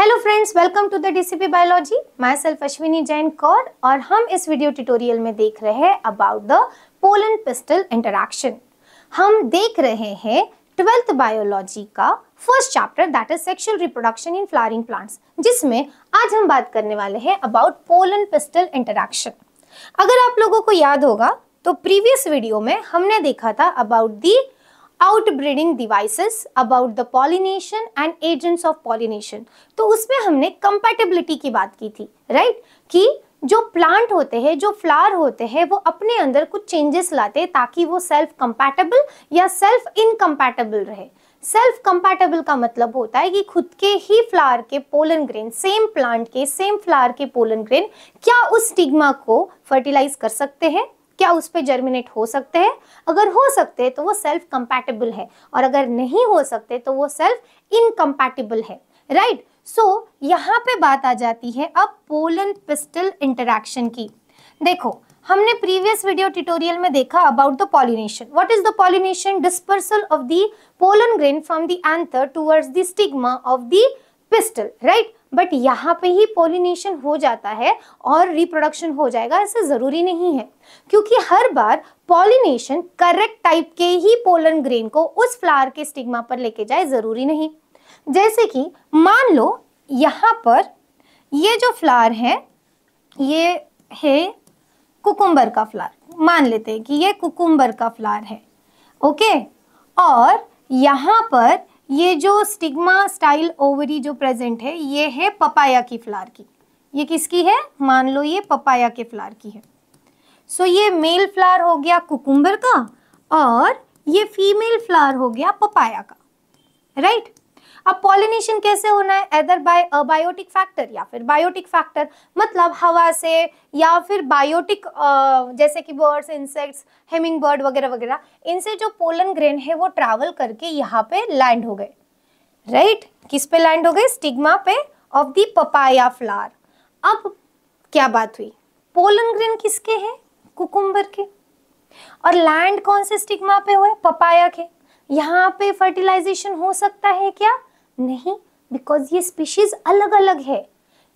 Hello friends welcome to the DCP biology myself Ashwini Jain Kaur और हम इस वीडियो ट्यूटोरियल में देख रहे हैं about the pollen pistil interaction हम देख रहे हैं ट्वेल्थ बायोलॉजी का first chapter that is sexual reproduction in flowering plants जिसमें आज हम बात करने वाले हैं अबाउट पोलन पिस्टल इंटरेक्शन अगर आप लोगों को याद होगा तो प्रीवियस वीडियो में हमने देखा था about the outbreeding devices about the pollination and agents of pollination तो उसमें हमने कंपेटेबिलिटी की बात की थी राइट right? कि जो प्लांट होते हैं जो फ्लावर होते हैं वो अपने अंदर कुछ चेंजेस लाते हैं ताकि वो सेल्फ कंपैटिबल या सेल्फ इनकम्पैटेबल रहे सेल्फ कंपैटिबल का मतलब होता है कि खुद के ही फ्लावर के पोलन ग्रेन सेम प्लांट के सेम फ्लावर के पोलन ग्रेन क्या उस स्टिग्मा को फर्टिलाइज कर सकते हैं क्या उस पर जर्मिनेट हो सकते हैं अगर हो सकते हैं तो वो सेल्फ कंपैटिबल है और अगर नहीं हो सकते तो वो सेल्फ इनकम्पैटिबल है राइट right? सो so, यहाँ पे बात आ जाती है अब पोलन पिस्टल इंटरेक्शन की देखो हमने प्रीवियस वीडियो ट्यूटोरियल में देखा about the pollination what is the pollination dispersal of the pollen grain from the anther towards the stigma of the pistil right but यहाँ पे ही पोलिनेशन हो जाता है और रिप्रोडक्शन हो जाएगा ऐसा ज़रूरी नहीं है क्योंकि हर बार पोलिनेशन करेक्ट टाइप के ही पोलन ग्रेन को उस फ्लावर के स्टिग्मा पर लेके जाए ज़रूरी नहीं जैसे कि मान लो यहाँ पर ये जो फ्लावर है ये है कुकुम्बर का फ्लावर मान लेते हैं कि ये कुकुम्बर का फ्लावर है ओके और यहाँ पर ये जो स्टिग्मा स्टाइल ओवरी जो प्रेजेंट है ये है पपाया की फ्लार की ये किसकी है मान लो ये पपाया के फ्लार की है सो so, ये मेल फ्लार हो गया कुकुम्बर का और ये फीमेल फ्लार हो गया पपाया का राइट right? अब पॉलिनेशन कैसे होना है एदर बाय अबायोटिक फैक्टर या फिर बायोटिक फैक्टर मतलब हवा से या फिर बायोटिक जैसे कि बर्ड्स इंसेक्ट्स हेमिंग बर्ड वगैरह वगैरह इनसे जो पोलन ग्रेन है वो ट्रैवल करके यहाँ पे लैंड हो गए राइट right? किस पे लैंड हो गए स्टिग्मा पे ऑफ दी पपाया फ्लार अब क्या बात हुई पोलन ग्रेन किसके है कुकुम्बर के और लैंड कौन से स्टिग्मा पे हुए पपाया के यहाँ पे फर्टिलाइजेशन हो सकता है क्या नहीं बिकॉज ये स्पीशीज अलग अलग है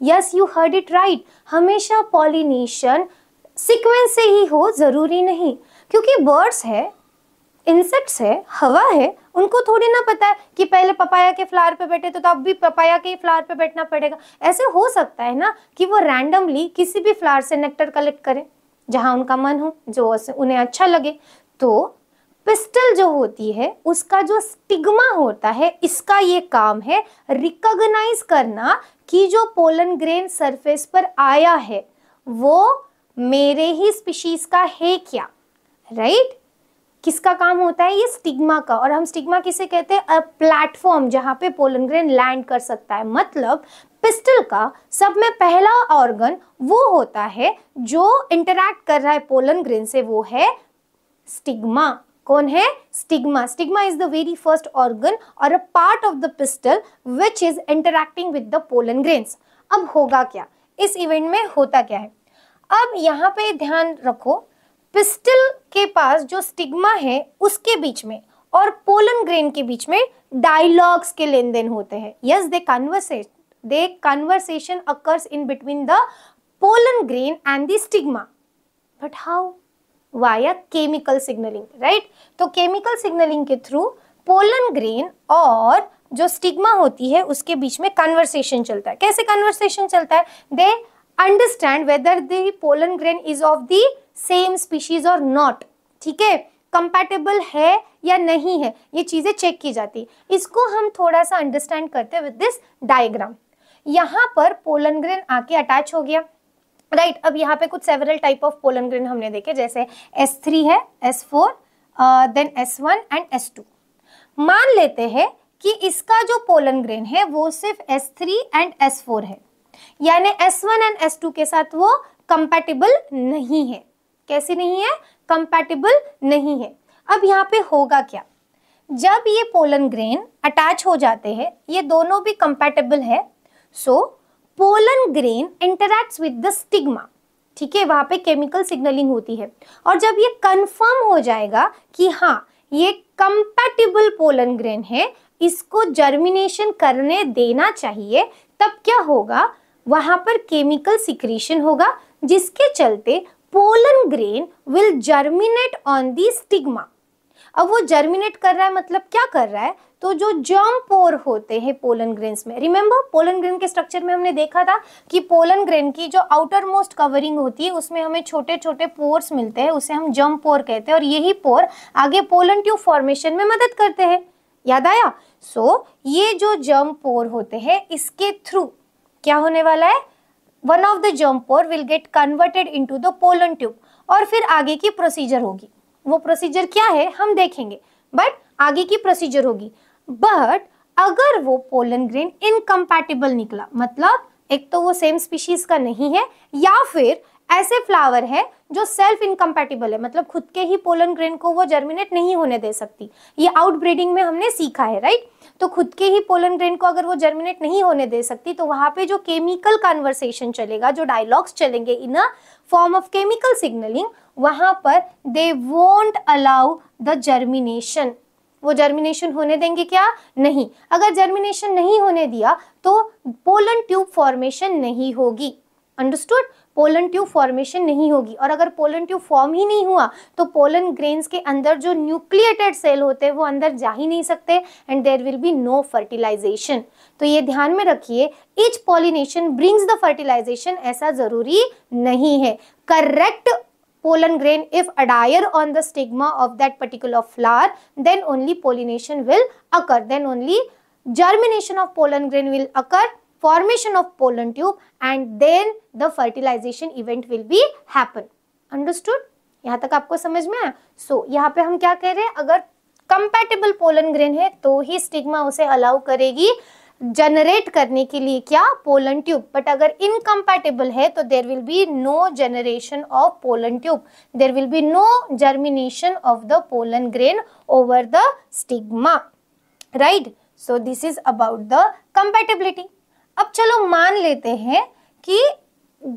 yes you heard it right हमेशा पॉलिनेशन सिक्वेंस से ही हो ज़रूरी नहीं क्योंकि बर्ड्स है इंसेक्ट्स है हवा है उनको थोड़ी ना पता है कि पहले पपाया के फ्लावर पे बैठे तो, अब भी पपाया के फ्लावर पे बैठना पड़ेगा ऐसे हो सकता है ना कि वो रैंडमली किसी भी फ्लावर से नेक्टर कलेक्ट करें जहाँ उनका मन हो जो उन्हें अच्छा लगे तो पिस्टल जो होती है उसका जो स्टिग्मा होता है इसका ये काम है रिकॉग्नाइज करना कि जो पोलन ग्रेन सरफेस पर आया है वो मेरे ही स्पीशीज का है क्या राइट right? किसका काम होता है ये स्टिग्मा का और हम स्टिग्मा किसे कहते हैं प्लेटफॉर्म जहाँ पे पोलन ग्रेन लैंड कर सकता है मतलब पिस्टल का सब में पहला ऑर्गन वो होता है जो इंटरैक्ट कर रहा है पोलन ग्रेन से वो है स्टिग्मा कौन है stigma stigma is the very first organ और a part of the pistil which is interacting with the pollen grains अब होगा क्या इस इवेंट में होता क्या है अब यहाँ पे ध्यान रखो पिस्टल के पास जो स्टिग्मा है उसके बीच में और पोलन ग्रेन के बीच में डायलॉग्स के लेन देन होते हैं yes they conversate they conversation occurs in between the pollen grain and the stigma but how via chemical signaling right तो केमिकल सिग्नलिंग के थ्रू पोलन ग्रेन और जो स्टिग्मा होती है उसके बीच में कन्वर्सेशन चलता है कैसे कन्वर्सेशन चलता है they understand whether the pollen grain is of the same species और नॉट ठीक है कंपैटिबल है या नहीं है ये चीज़ें चेक की जाती इसको हम थोड़ा सा अंडरस्टैंड करते हैं विद दिस डायग्राम यहाँ पर पोलन ग्रेन आके अटैच हो गया राइट right, अब यहाँ पे कुछ several type of pollen grain हमने देखे जैसे एस थ्री है S four then S one and S two मान लेते हैं कि इसका जो पोलन ग्रेन है वो सिर्फ S three and S four है यानी S one and S two के साथ वो कंपेटिबल नहीं है कैसी नहीं है कंपेटिबल नहीं है अब यहाँ पे होगा क्या जब ये पोलन ग्रेन अटैच हो जाते हैं ये दोनों भी कंपेटेबल है so so, pollen grain interacts with the stigma ठीक है वहां पे केमिकल सिग्नलिंग होती है और जब ये कंफर्म हो जाएगा कि हाँ ये कंपैटिबल पोलन ग्रेन है इसको जर्मिनेशन करने देना चाहिए तब क्या होगा वहां पर केमिकल सिक्रीशन होगा जिसके चलते pollen grain will germinate on the stigma अब वो जर्मिनेट कर रहा है मतलब क्या कर रहा है तो जो जर्म पोर होते हैं पोलन ग्रेन्स में रिमेंबर पोलन ग्रेन के स्ट्रक्चर में हमने देखा था कि पोलन ग्रेन की जो आउटर मोस्ट कवरिंग होती है उसमें हमें छोटे छोटे पोर्स मिलते हैं उसे हम जर्म पोर कहते हैं और यही पोर आगे पोलन ट्यूब फॉर्मेशन में मदद करते हैं याद आया सो so, ये जो जर्म पोर होते हैं इसके थ्रू क्या होने वाला है one of the germ pore will get converted into the pollen tube और फिर आगे की प्रोसीजर होगी वो प्रोसीजर क्या है हम देखेंगे बट आगे की प्रोसीजर होगी बट अगर वो पोलन ग्रेन इनकम्पैटिबल निकला मतलब एक तो वो सेम स्पीशीज का नहीं है या फिर ऐसे फ्लावर है जो सेल्फ इनकम्पैटिबल है मतलब खुद के ही पोलन ग्रेन को वो जर्मिनेट नहीं होने दे सकती ये आउट ब्रीडिंग में हमने सीखा है राइट तो खुद के ही पोलन ग्रेन को अगर वो जर्मिनेट नहीं होने दे सकती तो वहां पे जो केमिकल कॉन्वर्सेशन चलेगा जो डायलॉग्स चलेंगे in a form of chemical signaling वहां पर they won't allow the germination वो जर्मिनेशन होने देंगे क्या नहीं अगर जर्मिनेशन नहीं होने दिया तो पोलन ट्यूब फॉर्मेशन नहीं होगी अंडरस्टूड पोलन ट्यूब फॉर्मेशन नहीं होगी और अगर पोलन ट्यूब फॉर्म ही नहीं हुआ तो पोलन ग्रेन्स के अंदर जो न्यूक्लिएटेड सेल होते हैं वो अंदर जा ही नहीं सकते and there will be no fertilization तो ये ध्यान में रखिए each pollination brings the fertilization ऐसा जरूरी नहीं है correct pollen grain if adhere on the stigma of that particular flower then only pollination will occur then only germination of pollen grain will occur formation of pollen tube and then the fertilization event will be happen understood यहाँ तक आपको समझ में आया सो so, यहाँ पे हम क्या कह रहे हैं अगर कंपेटेबल पोलन ग्रेन है तो ही स्टिग्मा उसे अलाउ करेगी जनरेट करने के लिए क्या पोलन ट्यूब बट अगर इनकम्पैटिबल है तो there will be no generation of pollen tube there will be no germination of the pollen grain over the stigma right so this is about the compatibility अब चलो मान लेते हैं कि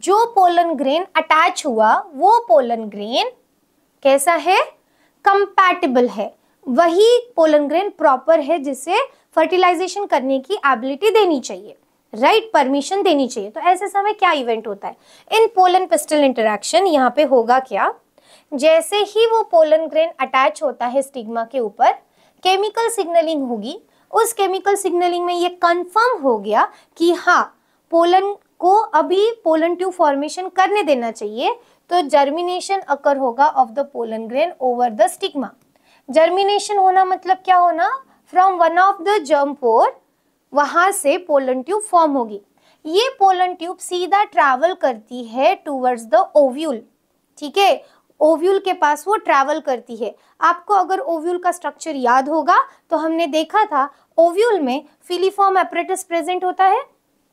जो पोलन ग्रेन अटैच हुआ वो पोलन ग्रेन कैसा है कंपैटिबल है वही पोलन ग्रेन प्रॉपर है जिसे फर्टिलाइजेशन करने की एबिलिटी देनी चाहिए राइट right परमिशन देनी चाहिए तो ऐसे समय क्या इवेंट होता है इन पोलन पिस्टल इंटरेक्शन यहाँ पे होगा क्या जैसे ही वो पोलन ग्रेन अटैच होता है स्टिग्मा के ऊपर केमिकल सिग्नलिंग होगी उस केमिकल सिग्नलिंग में ये कंफर्म हो गया कि हाँ पोलन को अभी पोलन ट्यूब फॉर्मेशन करने देना चाहिए तो जर्मिनेशन अकर होगा of the pollen grain over the stigma germination होना मतलब क्या होना from one of the germ pore वहाँ से पोलन ट्यूब फॉर्म होगी ये पोलन ट्यूब सीधा ट्रैवल करती है टूवर्ड्स द ओव्यूल ठीक है ओव्यूल के पास वो ट्रैवल करती है आपको अगर ओव्यूल का स्ट्रक्चर याद होगा तो हमने देखा था ओव्यूल में फिलीफॉर्म एपरेटस प्रेजेंट होता है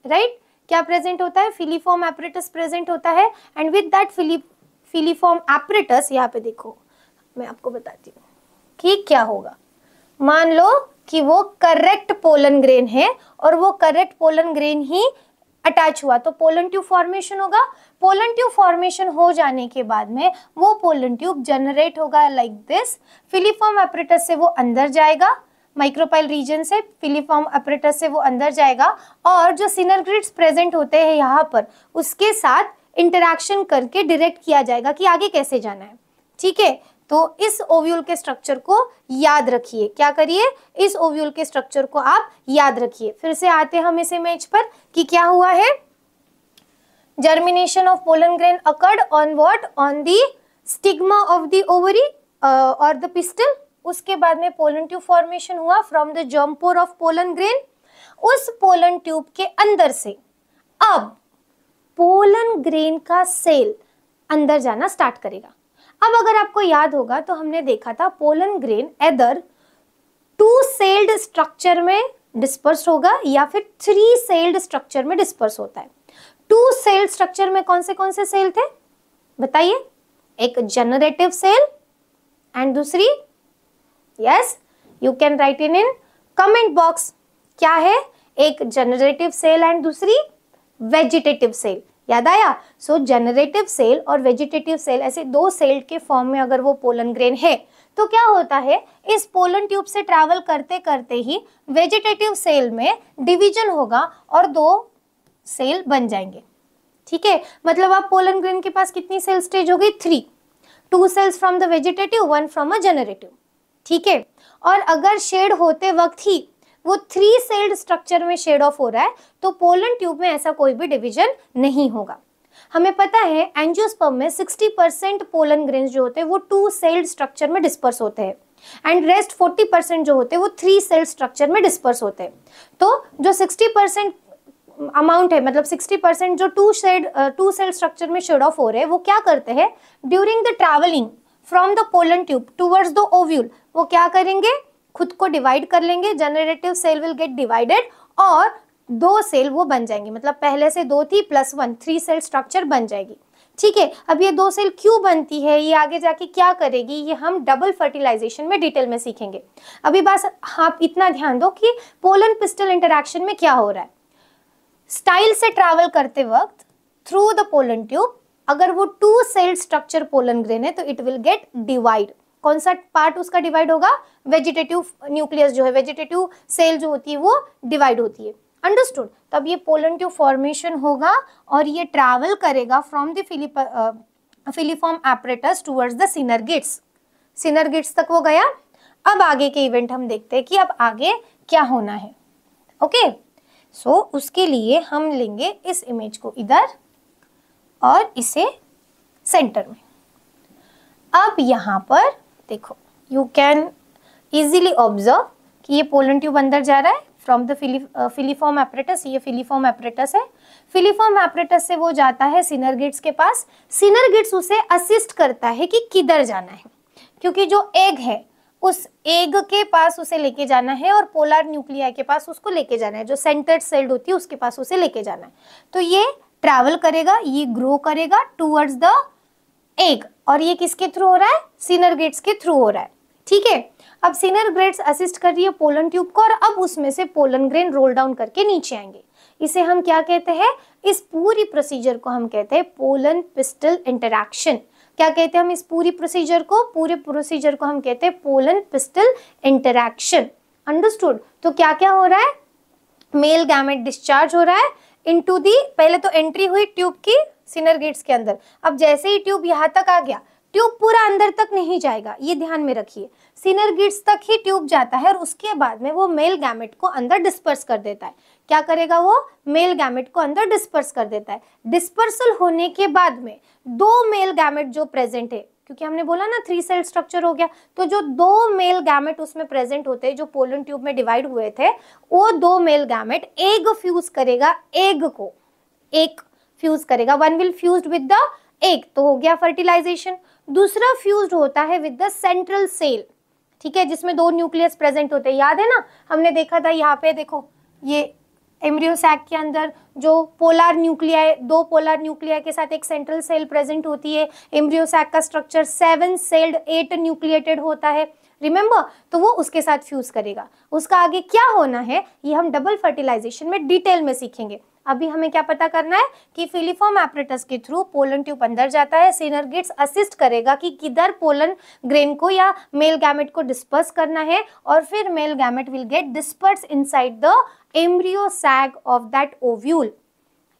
राइट right? क्या प्रेजेंट होता है फिलीफॉर्म एपरेटस प्रेजेंट होता है and with that filiform apparatus यहाँ पे देखो मैं आपको बताती हूँ ठीक क्या होगा मान लो कि वो करेक्ट पोलन ग्रेन है और वो करेक्ट पोलन ग्रेन ही अटैच हुआ तो पोलन ट्यूब फॉर्मेशन होगा पोलन ट्यूब फॉर्मेशन हो जाने के बाद में वो पोलन ट्यूब जनरेट होगा लाइक दिस फिलीफॉर्म ऑपरेटर से वो अंदर जाएगा माइक्रोपाइल रीजन से फिलीफॉर्म ऑपरेटर से वो अंदर जाएगा और जो सिनरग्रिड्स प्रेजेंट होते हैं यहाँ पर उसके साथ इंटरेक्शन करके डायरेक्ट किया जाएगा कि आगे कैसे जाना है ठीक है तो इस ओव्यूल के स्ट्रक्चर को याद रखिए क्या करिए इस ओव्यूल के स्ट्रक्चर को आप याद रखिए फिर से आते हम इस इमेज पर कि क्या हुआ है germination of pollen grain occurred on what on the stigma of the ovary और द पिस्टल उसके बाद में पोलन ट्यूब फॉर्मेशन हुआ from the germ pore of pollen grain उस पोलन ट्यूब के अंदर से अब पोलन ग्रेन का सेल अंदर जाना स्टार्ट करेगा अब अगर आपको याद होगा तो हमने देखा था pollen grain either two celled structure में डिस्पर्स होगा या फिर थ्री सेल्ड स्ट्रक्चर में डिस्पर्स होता है टू सेल्ड स्ट्रक्चर में कौन से कौन से सेल थे बताइए एक जनरेटिव सेल एंड दूसरी yes you can write in in comment box क्या है एक जनरेटिव सेल एंड दूसरी वेजिटेटिव सेल याद आया सो जनरेटिव सेल और वेजिटेटिव सेल ऐसे दो सेल के फॉर्म में अगर वो पोलन ग्रेन है तो क्या होता है इस पोलन ट्यूब से ट्रैवल करते करते ही वेजिटेटिव सेल में डिवीजन होगा और दो सेल बन जाएंगे ठीक है मतलब आप पोलन ग्रेन के पास कितनी सेल स्टेज हो गई three two cells from the vegetative one from a generative ठीक है और अगर शेड होते वक्त ही वो थ्री सेल्ड स्ट्रक्चर में शेड ऑफ हो रहा है तो पोलन ट्यूब में ऐसा कोई भी डिविजन नहीं होगा हमें पता है एंजियोस्पर्म में 60 परसेंट पोलन ग्रेन जो होते हैं वो टू सेल्ड स्ट्रक्चर में डिस्पर्स होते हैं एंड रेस्ट 40 परसेंट जो होते हैं वो थ्री सेल्ड स्ट्रक्चर में डिस्पर्स होते हैं तो जो 60 परसेंट अमाउंट है मतलब 60 परसेंट जो two celled two celled structure में शेड ऑफ हो रहे हैं वो क्या करते हैं during the travelling from the pollen tube towards the ovule वो क्या करेंगे खुद को डिवाइड कर लेंगे generative cell will get divided और दो सेल वो बन जाएंगे मतलब पहले से दो थी plus one three cell structure बन जाएगी ठीक है अब ये दो सेल क्यों बनती है ये आगे जाके क्या करेगी ये हम डबल फर्टिलाइजेशन में डिटेल में सीखेंगे अभी बस आप इतना ध्यान दो कि पोलन पिस्टल इंटरेक्शन में क्या हो रहा है स्टाइल से ट्रैवल करते वक्त थ्रू द पोलन ट्यूब अगर वो two cell structure pollen grain है तो इट विल गेट डिवाइड कौन सा पार्ट उसका डिवाइड होगा वेजिटेटिव न्यूक्लियस जो है वेजिटेटिव सेल जो होती है वो डिवाइड होती है अंडरस्टूड तब ये पोलन ट्यूब फॉर्मेशन होगा और ये ट्रैवल करेगा फ्रॉम द फिलिप filiform apparatus towards the synergids synergids तक वो गया अब आगे के इवेंट हम देखते हैं कि अब आगे क्या होना है ओके okay? सो so, उसके लिए हम लेंगे इस इमेज को इधर और इसे सेंटर में अब यहां पर देखो यू कैन इजिली ऑब्जर्व कि ये पोलन ट्यूब अंदर जा रहा है फ्रॉम द फिलीफॉर्म एपरेटस ये फिलीफॉर्म एपरेटस है फिलीफॉर्म एपरेटस से वो जाता है सिनर के पास सिनर उसे असिस्ट करता है कि किधर जाना है क्योंकि जो एग है उस एग के पास उसे लेके जाना है और पोलर न्यूक्लिया के पास उसको लेके जाना है जो सेंटर्ड सेल्ड होती है उसके पास उसे लेके जाना है तो ये ट्रैवल करेगा ये ग्रो करेगा टूवर्ड्स द एक और ये किसके थ्रू हो रहा है सीनर ग्रेड्स के थ्रू हो रहा है ठीक है अब सीनर ग्रेड्स असिस्ट कर रही है पोलन ट्यूब को और अब उसमें से पोलन ग्रेन रोल डाउन करके नीचे आएंगे इसे हम क्या कहते हैं इस पूरी प्रोसीजर को हम कहते हैं पोलन पिस्टल इंटरक्शन क्या कहते हैं हम इस पूरी प्रोसीजर को पूरे प्रोसीजर को हम कहते हैं पोलन पिस्टल इंटरक्शन अंडरस्टूड तो क्या क्या हो रहा है मेल गैमेट डिस्चार्ज हो रहा है इनटू दी पहले तो एंट्री हुई ट्यूब की सिनर गेट्स के अंदर अब जैसे ही ट्यूब यहाँ तक आ गया ट्यूब पूरा अंदर तक नहीं जाएगा ये ध्यान में रखिए सिनर गिट्स तक ही ट्यूब जाता है और उसके बाद में वो मेल गैमेट को अंदर डिस्पर्स कर देता है क्या करेगा वो मेल गैमेट को अंदर डिस्पर्स कर देता है डिस्पर्सल होने के बाद में दो मेल गैमेट जो प्रेजेंट है क्योंकि हमने बोला ना थ्री सेल स्ट्रक्चर हो गया तो जो दो मेल गैमेट उसमें प्रेजेंट होते हैं जो पोलन ट्यूब में डिवाइड हुए थे वो दो मेल गैमेट एग फ्यूज करेगा एग को एक फ्यूज करेगा one will fuse with the egg तो हो गया फर्टिलाइजेशन दूसरा फ्यूज होता है विद द सेंट्रल सेल ठीक है जिसमें दो न्यूक्लियस प्रेजेंट होते हैं याद है ना हमने देखा था यहाँ पे देखो ये एम्ब्रियो सैक के अंदर जो पोलार न्यूक्लिया दो पोलार न्यूक्लिया के साथ एक सेंट्रल सेल प्रेजेंट होती है एम्ब्रियो सैक का structure seven celled eight nucleated होता है रिमेंबर तो वो उसके साथ फ्यूज करेगा उसका आगे क्या होना है ये हम डबल फर्टिलाइजेशन में डिटेल में सीखेंगे अभी हमें क्या पता करना है कि फिलीफॉर्म एपरेटस के थ्रू पोलन ट्यूब अंदर जाता है सीनर गेट्स असिस्ट करेगा कि किधर पोलन ग्रेन को या मेल गैमेट को डिस्पर्स करना है और फिर male gamete will get disperse inside the embryo sac of that ovule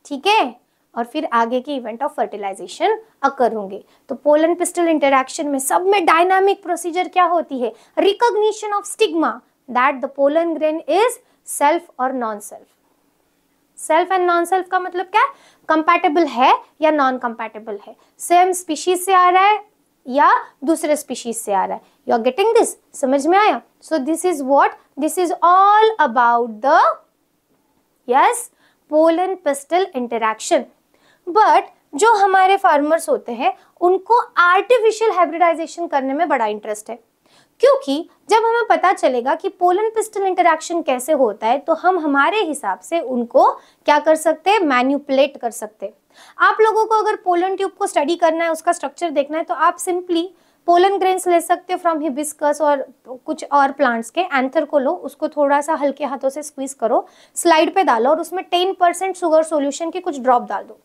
ठीक है और फिर आगे के इवेंट ऑफ फर्टिलाइजेशन अकर होंगे तो पोलन पिस्टल इंटरेक्शन में सब में डायनामिक प्रोसीजर क्या होती है recognition of stigma that the pollen grain is self और non self self and non self का मतलब क्या है कंपैटिबल है या नॉन कंपैटिबल है सेम स्पीशीज से आ रहा है या दूसरे स्पीशीज से आ रहा है यू आर गेटिंग दिस समझ में आया so this is what this is all about the yes pollen pistil interaction but जो हमारे फार्मर्स होते हैं उनको आर्टिफिशियल हाइब्रिडाइजेशन करने में बड़ा इंटरेस्ट है क्योंकि जब हमें पता चलेगा कि पोलन पिस्टल इंटरेक्शन कैसे होता है तो हम हमारे हिसाब से उनको क्या कर सकते हैं मैन्यूपुलेट कर सकते आप लोगों को अगर पोलन ट्यूब को स्टडी करना है उसका स्ट्रक्चर देखना है तो आप सिंपली पोलन ग्रेन्स ले सकते हो फ्रॉम हिबिस्कस और कुछ और प्लांट्स के एंथर को लो उसको थोड़ा सा हल्के हाथों से स्क्वीज करो स्लाइड पे डालो और उसमें टेन परसेंट शुगर सोल्यूशन के कुछ ड्रॉप डाल दो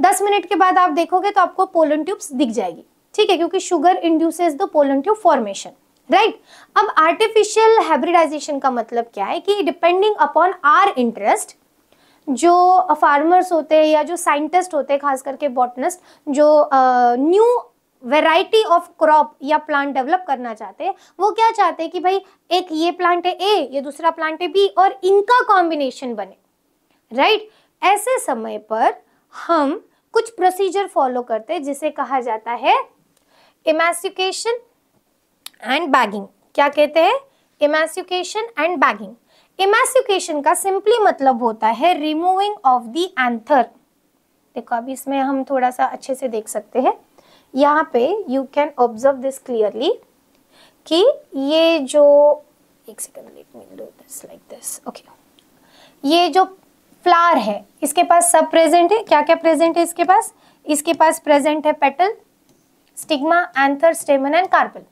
दस मिनट के बाद आप देखोगे तो आपको पोलन ट्यूब्स दिख जाएगी ठीक है क्योंकि sugar induces the pollen tube formation right अब आर्टिफिशियल हाइब्रिडाइजेशन का मतलब क्या है कि डिपेंडिंग अपॉन आर इंटरेस्ट जो फार्मर्स होते हैं या जो साइंटिस्ट होते हैं खास करके बॉटनिस्ट जो न्यू वेराइटी ऑफ क्रॉप या प्लांट डेवलप करना चाहते हैं वो क्या चाहते हैं कि भाई एक ये प्लांट है ए ये दूसरा प्लांट है बी और इनका कॉम्बिनेशन बने राइट right? ऐसे समय पर हम कुछ प्रोसीजर फॉलो करते हैं जिसे कहा जाता है इमेस्युकेशन एंड बैगिंग क्या कहते हैं इमेस्युकेशन एंड बैगिंग इमेस्युकेशन का सिंपली मतलब होता है रिमूविंग ऑफ दी एंथर देखो अब इसमें हम थोड़ा सा अच्छे से देख सकते हैं यहाँ पे you can observe this clearly कि ये जो एक second let me do this like this okay ये जो फ्लावर है इसके पास सब प्रेजेंट है क्या क्या प्रेजेंट है इसके पास इसके पास प्रेजेंट है petal stigma anther stamen and carpel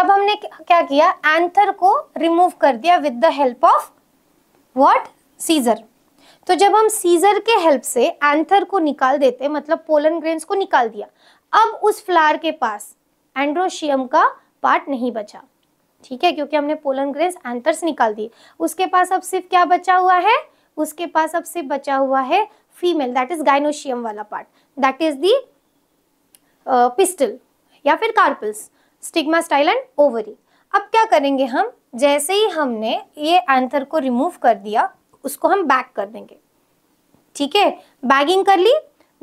अब हमने क्या किया एंथर को रिमूव कर दिया with the help of what scissor तो जब हम सीजर के हेल्प से एंथर को निकाल देते मतलब पोलन ग्रेन्स को निकाल दिया अब उस फ्लावर के पास एंड्रोशियम का पार्ट नहीं बचा ठीक है क्योंकि हमने पोलन ग्रेन्स एंथर्स निकाल दिए उसके पास अब सिर्फ क्या बचा हुआ है उसके पास अब से बचा हुआ है फीमेल दैट इज गाइनोशियम वाला part that is the pistil या फिर carpels stigma style and ovary अब क्या करेंगे हम जैसे ही हमने ये एंथर को रिमूव कर दिया उसको हम बैक कर देंगे ठीक है बैगिंग कर ली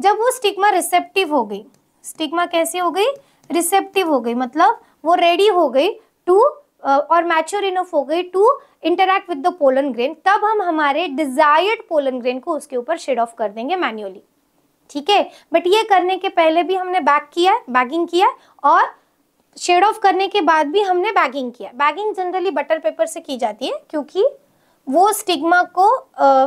जब वो स्टिग्मा रिसेप्टिव हो गई स्टिग्मा कैसे हो गई रिसेप्टिव हो गई मतलब वो रेडी हो गई टू और मैच्योर इनफ हो गई to interact with the pollen grain तब हम हमारे डिजायर्ड पोलन ग्रेन को उसके ऊपर शेड ऑफ कर देंगे मैन्युअली ठीक है बट ये करने के पहले भी हमने बैक किया बैगिंग किया और शेड ऑफ करने के बाद भी हमने बैगिंग किया बैगिंग जनरली बटर पेपर से की जाती है क्योंकि वो स्टिग्मा को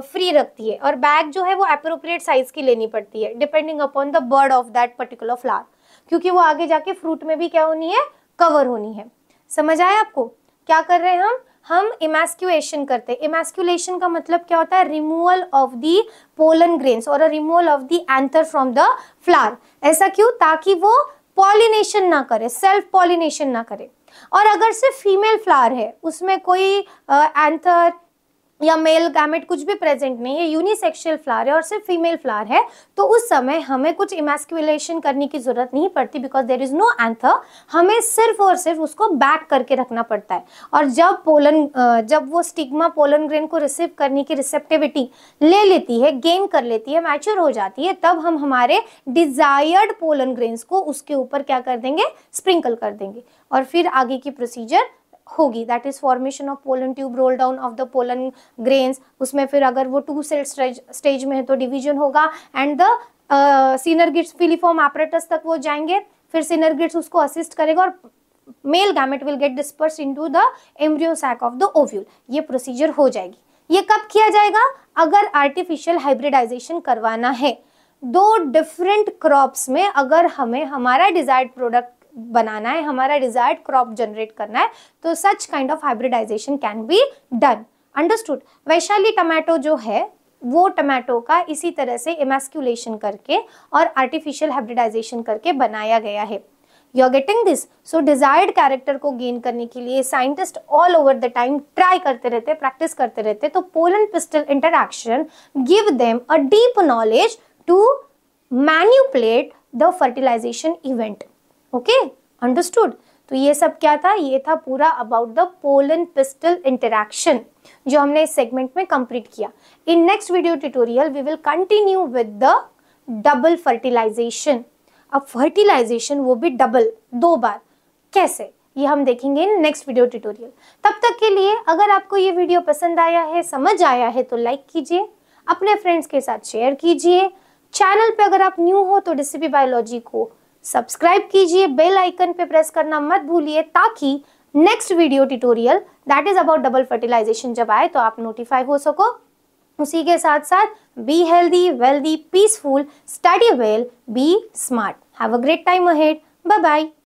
फ्री रखती है और बैग जो है वो अप्रोप्रिएट साइज की लेनी पड़ती है depending upon the bud of that particular flower क्योंकि वो आगे जाके फ्रूट में भी क्या होनी है कवर होनी है समझ आए आपको क्या कर रहे हैं हम हम इमेस्क्यूएशन करते हैं इमेस्क्यूलेशन का मतलब क्या होता है removal of the pollen grains और removal of the anther from the flower ऐसा क्यों ताकि वो पॉलिनेशन ना करे सेल्फ पॉलिनेशन ना करे और अगर सिर्फ फीमेल फ्लावर है उसमें कोई एंथर या मेल गैमेट कुछ भी प्रेजेंट नहीं है यूनिसेक्शुअल फ्लावर है और सिर्फ फीमेल फ्लावर है तो उस समय हमें कुछ इमेस्क्यूलेशन करने की जरूरत नहीं पड़ती because there is no anther हमें सिर्फ और सिर्फ उसको बैक करके रखना पड़ता है और जब पोलन जब वो स्टिग्मा पोलन ग्रेन को रिसीव करने की रिसेप्टिविटी ले लेती है गेन कर लेती है मैच्योर हो जाती है तब हम हमारे डिजायर्ड पोलन ग्रेन को उसके ऊपर क्या कर देंगे स्प्रिंकल कर देंगे और फिर आगे की प्रोसीजर होगी that is formation of pollen tube roll down of the pollen grains उसमें फिर अगर वो टू सेल स्टेज में है तो डिविजन होगा and the synergids filiform apparatus तक वो जाएंगे फिर सीनरगिट्स उसको असिस्ट करेगा और male gamete will get disperse to the embryo sac of the ovule ये प्रोसीजर हो जाएगी ये कब किया जाएगा अगर आर्टिफिशियल हाइब्रिडाइजेशन करवाना है दो डिफरेंट क्रॉप्स में अगर हमें हमारा डिजायर्ड प्रोडक्ट बनाना है हमारा डिजायर्ड क्रॉप जनरेट करना है तो such kind of hybridization can be done understood Vaishali tomato जो है वो टमाटो का इसी तरह से इमेस्क्यूलेशन करके और आर्टिफिशियल हाइब्रिडाइजेशन करके बनाया गया है you are getting this so desired character को गेन करने के लिए scientist all over the time try करते रहते प्रैक्टिस करते रहते तो pollen pistil interaction give them a deep knowledge to manipulate the fertilization event okay understood तो ये सब क्या था ये था पूरा about the pollen and pistil interaction जो हमने इस सेगमेंट में कंप्लीट किया in next video tutorial we will continue with the double fertilization अब फर्टिलाइजेशन वो भी डबल दो बार कैसे ये हम देखेंगे इन नेक्स्ट वीडियो ट्यूटोरियल तब तक के लिए अगर आपको ये वीडियो पसंद आया है समझ आया है तो लाइक कीजिए अपने फ्रेंड्स के साथ शेयर कीजिए चैनल पे अगर आप न्यू हो तो डिसिपी बायोलॉजी को सब्सक्राइब कीजिए बेल आइकन पे प्रेस करना मत भूलिए ताकि next video tutorial that is about double fertilization जब आए तो आप नोटिफाई हो सको उसी के साथ साथ be healthy wealthy peaceful study well be smart have a great time ahead bye bye